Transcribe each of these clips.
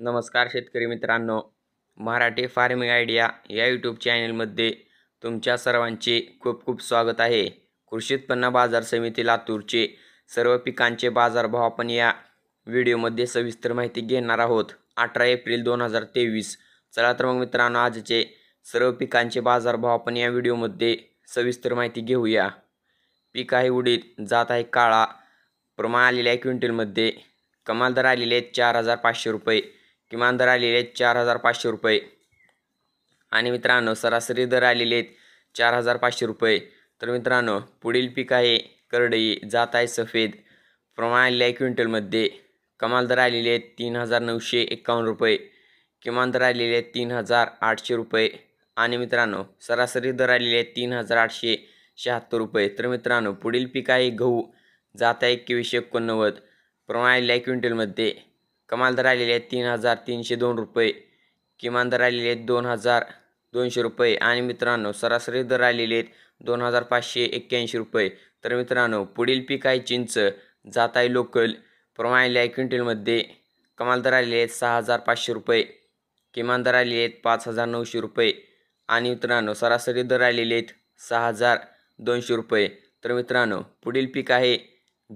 नमस्कार शेतकरी मित्रांनो मराठी फार्मिंग आयडिया या यूट्यूब चॅनलमध्ये तुमच्या सर्वांचे खूप खूप स्वागत आहे कृषी उत्पन्न बाजार समिती लातूरचे सर्व पिकांचे बाजारभाव आपण या व्हिडिओमध्ये सविस्तर माहिती घेणार आहोत अठरा एप्रिल दोन हजार तेवीस चला तर मग मित्रांनो आजचे सर्व पिकांचे बाजारभाव आपण या व्हिडिओमध्ये सविस्तर माहिती घेऊया पीक आहे उडीद जात आहे काळा प्रमाण आलेल्या आहे क्विंटलमध्ये कमाल दर आलेले आहेत चार हजार पाचशे रुपये किमान दर आलेले आहेत चार हजार पाचशे रुपये आणि मित्रांनो सरासरी दर आलेले आहेत चार हजार पाचशे रुपये तर मित्रांनो पुढील पीक आहे करडई जात आहे सफेद प्रमाण आलेले आहे क्विंटलमध्ये कमाल दर आलेले आहेत तीन हजार नऊशे एक्कावन्न रुपये किमान दर आलेले आहेत तीन हजार आठशे रुपये आणि मित्रांनो सरासरी दर आलेले आहेत तीन हजार आठशे शहात्तर रुपये तर मित्रांनो पुढील पीक आहे गहू जात आहे एकवीसशे एकोणनव्वद प्रमाण आलेले आहे क्विंटलमध्ये कमाल दर आलेले आहेत तीन हजार तीनशे दोन रुपये किमान दर आलेले आहेत दोन हजार दोनशे रुपये आणि मित्रांनो सरासरी दर आलेले आहेत दोन हजार पाचशे एक्क्याऐंशी रुपये तर मित्रांनो पुढील पीक आहे चिंच जात आहे लोकल आले आहे क्विंटलमध्ये कमाल दर आलेले आहेत सहा हजार पाचशे रुपये किमान दर आलेले आहेत पाच हजार नऊशे रुपये आणि मित्रांनो सरासरी दर आलेले आहेत सहा हजार दोनशे रुपये तर मित्रांनो पुढील पीक आहे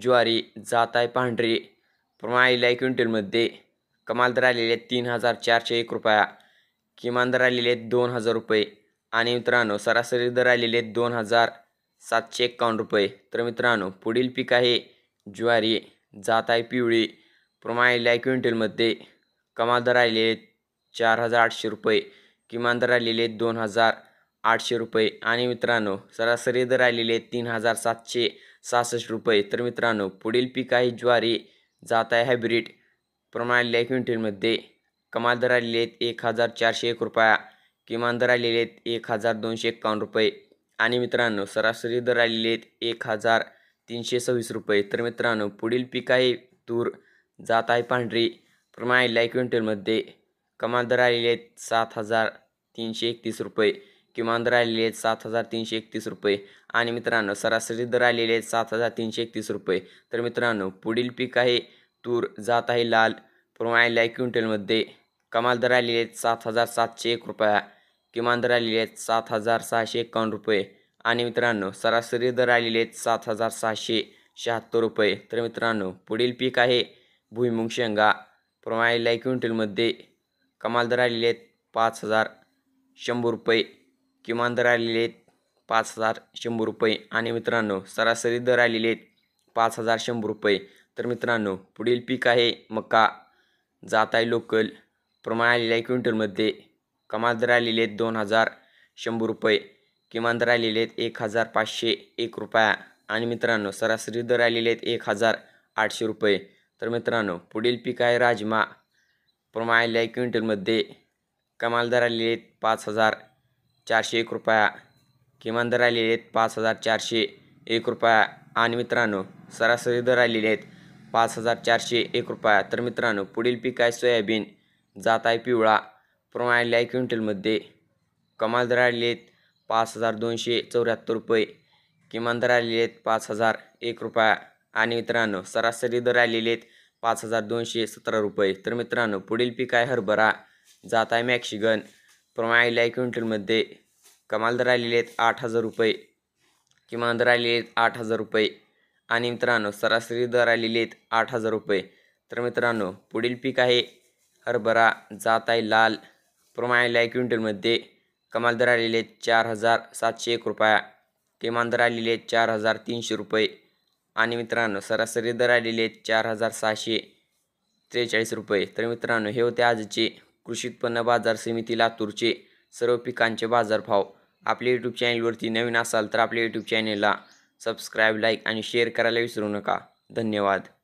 ज्वारी जात आहे पांढरी पण आईला क्विंटलमध्ये कमाल दर आलेले तीन हजार चारशे एक रुपया किमान दर आलेले आहेत दोन हजार रुपये आणि मित्रांनो सरासरी दर आलेले आहेत दोन हजार सातशे एक्कावन्न रुपये तर मित्रांनो पुढील पीक आहे ज्वारी जात आहे पिवळी प्रमाणाला आहे क्विंटलमध्ये कमाल दर आलेले आहेत चार हजार आठशे रुपये किमान दर आलेले आहेत दोन हजार आठशे रुपये आणि मित्रांनो सरासरी दर आलेले तीन हजार सातशे सहासष्ट रुपये तर मित्रांनो पुढील पीक आहे ज्वारी जात आहे हायब्रिड प्रमाण आलेल्या क्विंटलमध्ये कमाल दर आलेले आहेत एक हजार चारशे एक रुपया किमान दर आलेले आहेत एक हजार दोनशे एकावन्न रुपये आणि मित्रांनो सरासरी दर आलेले आहेत एक हजार तीनशे सव्वीस रुपये तर मित्रांनो पुढील पीक आहे तूर जात आहे पांढरी प्रमाण आलेल्या क्विंटलमध्ये कमाल दर आलेले आहेत सात हजार तीनशे एकतीस रुपये किमान दर आलेले आहेत सात हजार तीनशे एकतीस रुपये आणि मित्रांनो सरासरी दर आलेले आहेत सात हजार तीनशे एकतीस रुपये तर मित्रांनो पुढील पीक आहे तूर जात आहे लाल प्रमाणाला आहे क्विंटलमध्ये कमाल दर आलेले आहेत सात हजार सातशे एक रुपया किमान दर आलेले आहेत सात हजार सहाशे एकावन्न रुपये आणि मित्रांनो सरासरी दर आलेले आहेत सात हजार सहाशे शहात्तर रुपये तर मित्रांनो पुढील पीक आहे भुईमुंग शेंगा प्रमाणाला लाय क्विंटलमध्ये कमाल दर आलेले आहेत पाच हजार शंभर रुपये किमान दर आलेले आहेत पाच हजार शंभर रुपये आणि मित्रांनो सरासरी दर आलेले आहेत पाच हजार शंभर रुपये तर मित्रांनो पुढील पीक आहे मका जात आहे लोकल प्रमाण आलेलं आहे क्विंटलमध्ये कमाल दर आलेले आहेत दोन हजार शंभर रुपये किमान दर आलेले आहेत एक हजार पाचशे एक रुपया आणि मित्रांनो सरासरी दर आलेले आहेत एक हजार आठशे रुपये तर मित्रांनो पुढील पीक आहे राजमा प्रमाण आलेलं आहे क्विंटलमध्ये कमाल दर आलेले आहेत पाच हजार चारशे एक रुपया किमान दर आलेले आहेत पाच हजार चारशे एक रुपया आणि मित्रांनो सरासरी दर आलेले आहेत पाच हजार चारशे एक रुपया तर मित्रांनो पुढील पीक आहे सोयाबीन जात आहे पिवळा प्रमाण आलेला आहे क्विंटलमध्ये कमाल दर आलेले आहेत पाच हजार दोनशे चौऱ्याहत्तर रुपये किमान दर आलेले आहेत पाच हजार एक रुपया आणि मित्रांनो सरासरी दर आलेले आहेत पाच हजार दोनशे सतरा रुपये तर मित्रांनो पुढील पीक आहे हरभरा जात आहे मॅक्सिगन प्रमाणे आलेल्या क्विंटलमध्ये कमाल दर आलेले आहेत आठ हजार रुपये किमान दर आलेले आहेत आठ हजार रुपये आणि मित्रांनो सरासरी दर आलेले आहेत आठ हजार रुपये तर मित्रांनो पुढील पीक आहे हरभरा जात आहे लाल प्रमाणाला एक क्विंटलमध्ये कमाल दर आलेले आहेत चार हजार सातशे एक रुपया किमान दर आलेले आहेत चार हजार तीनशे रुपये आणि मित्रांनो सरासरी दर आलेले आहेत चार हजार सहाशे त्रेचाळीस रुपये तर मित्रांनो हे होते आजचे कृषी उत्पन्न बाजार समिती लातूरचे सर्व पिकांचे बाजारभाव आपल्या यूट्यूब चॅनलवरती नवीन असाल तर आपल्या यूट्यूब चॅनलला सबस्क्राईब लाईक आणि शेअर करायला विसरू नका धन्यवाद